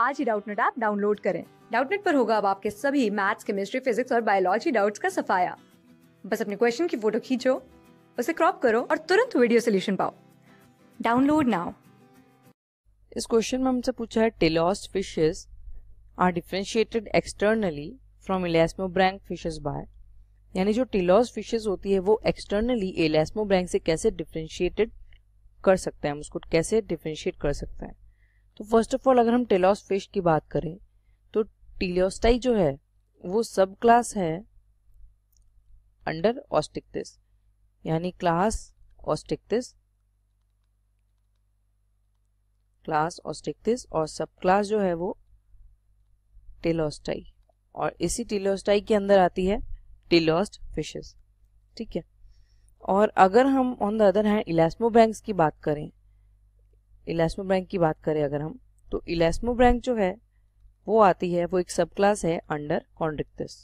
आज ही Doubtnut app download करें डाउटनेट पर होगा अब आपके सभी मैथ्स केमिस्ट्री फिजिक्स और बायोलॉजी डाउट्स का सफाया बस अपने क्वेश्चन की फोटो खींचो उसे क्रॉप करो और तुरंत वीडियो सोल्यूशन पाओ डाउनलोड नाउ इस क्वेश्चन में हमसे पूछा है teleost fishes are differentiated externally from elasmobranch fishes by यानी जो टिलॉस फिशेस होती है वो एक्सटर्नली एलेस्मोब्रैंक से कैसे डिफ्रेंशिएटेड कर सकते हैं हम उसको कैसे डिफ्रेंशिएट कर सकते हैं तो फर्स्ट ऑफ ऑल अगर हम टेलोस फिश की बात करें तो टीलियोस्टाई जो है वो सब क्लास है अंडर ऑस्टिक्टिस यानी क्लास ऑस्टिक्टिस क्लास ऑस्टिक्टिस और सब क्लास जो है वो टेलोस्टाई और इसी टेलोस्टाई के अंदर आती है टीलोस्ट फिशेस ठीक है और अगर हम on the other hand elasmobranchs की बात करें इलास्मोब्रैंक की बात करें अगर हम तो इलास्मोब्रैंक जो है वो आती है वो एक सब क्लास है अंडर कॉन्ड्रिक्टस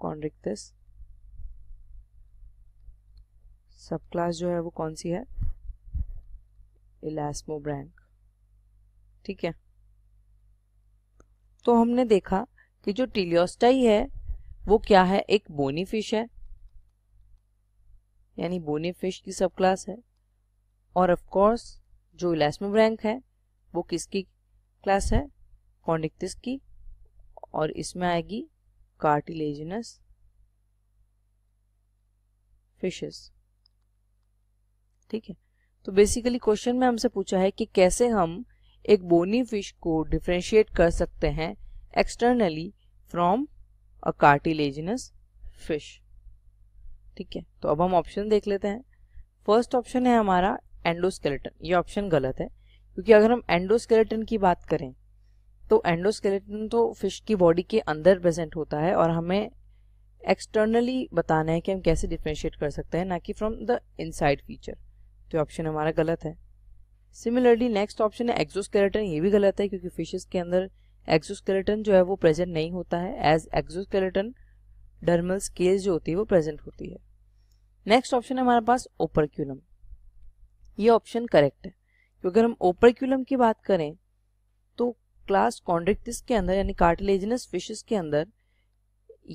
कॉन्ड्रिक्टस सब क्लास जो है वो कौन सी है इलास्मोब्रैंक ठीक है तो हमने देखा कि जो टीलियोस्टाई है वो क्या है एक बोनी फिश है यानी बोनी फिश की सब क्लास है और ऑफ कोर्स जो इलास्मो ब्रैंक है वो किसकी क्लास है कॉन्डिक्टिस की और इसमें आएगी कार्टिलेजनस फिशेस ठीक है तो बेसिकली क्वेश्चन में हमसे पूछा है कि कैसे हम एक बोनी फिश को डिफ्रेंशिएट कर सकते हैं externally from a cartilaginous fish ठीक है तो अब हम ऑप्शन देख लेते हैं फर्स्ट ऑप्शन है हमारा एंडोस्केलेटन ये ऑप्शन गलत है क्योंकि अगर हम एंडोस्केलेटन की बात करें तो एंडोस्केलेटन तो फिश की बॉडी के अंदर प्रेजेंट होता है और हमें एक्सटर्नली बताना है कि हम कैसे डिफ्रेंशिएट कर सकते हैं ना कि फ्रॉम द इनसाइड फीचर तो ऑप्शन हमारा गलत है सिमिलरली नेक्स्ट ऑप्शन है एक्सोस्केलेटन ये भी गलत है क्योंकि फिशेस के अंदर एक्सोस्केलेटन जो है वो प्रेजेंट नहीं होता है एज एक्सोस्केलेटन डर्मल स्केल्स जो होती है वो प्रेजेंट होती है नेक्स्ट ऑप्शन है हमारे पास ओपरक्यूलम ये ऑप्शन करेक्ट है तो अगर हम ओपरक्यूलम की बात करें तो क्लास कॉन्ड्रिक्टिस के अंदर यानी कार्टिलेजनस फिशेस के अंदर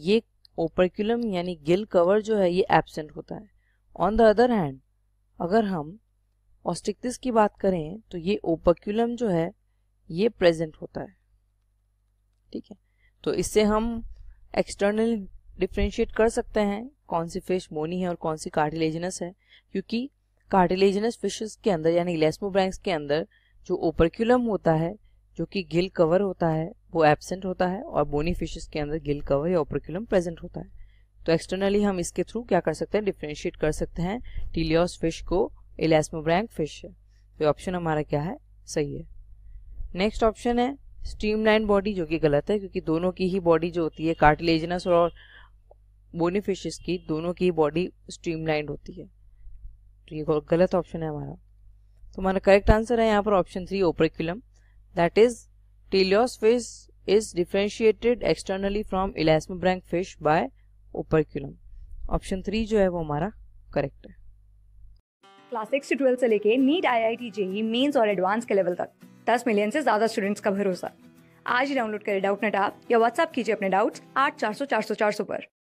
ये ओपरक्यूलम यानी गिल कवर जो है ये एबसेंट होता है ऑन द अदर हैंड अगर हम ऑस्टिक्टिस की बात करें तो ये ओपरक्यूलम जो है ये प्रेजेंट होता है ठीक है तो इससे हम एक्सटर्नली डिफ्रेंशिएट कर सकते हैं कौन सी फिश मोनी है और कौन सी कार्टिलेजनस है क्योंकि कार्टिलेजनस फिशेस के अंदर यानी लेस्मोब्रैंक्स के अंदर जो ओपरक्यूलम होता है जो कि गिल कवर होता है वो एबसेंट होता है और बोनी फिशेस के अंदर गिल कवर या ओपरक्यूलम प्रेजेंट होता है तो एक्सटर्नली हम इसके थ्रू क्या कर सकते हैं डिफ्रेंशिएट कर सकते हैं टीलियोस फिश को एलेस्मोब्रैंक फिश तो ऑप्शन हमारा क्या है सही है नेक्स्ट ऑप्शन है स्ट्रीमलाइन बॉडी जो कि गलत है क्योंकि दोनों की ही बॉडी जो होती है कार्टिलेजनस और बोनी फिशेस की दोनों की बॉडी स्ट्रीमलाइन होती है तो ये गलत ऑप्शन है हमारा तो हमारा करेक्ट आंसर है यहाँ पर option three operculum that is teleost fish is differentiated externally from elasmobranch fish by operculum option three जो है वो हमारा करेक्ट है क्लास सिक्स से ट्वेल्थ से लेके NEET I I T JEE Mains और एडवांस के लेवल तक दस मिलियन से ज्यादा स्टूडेंट्स का भरोसा आज ही डाउनलोड करें डाउट नेट आप या व्हाट्सअप कीजिए अपने डाउट्स आठ चार सौ चार सौ चार सौ पर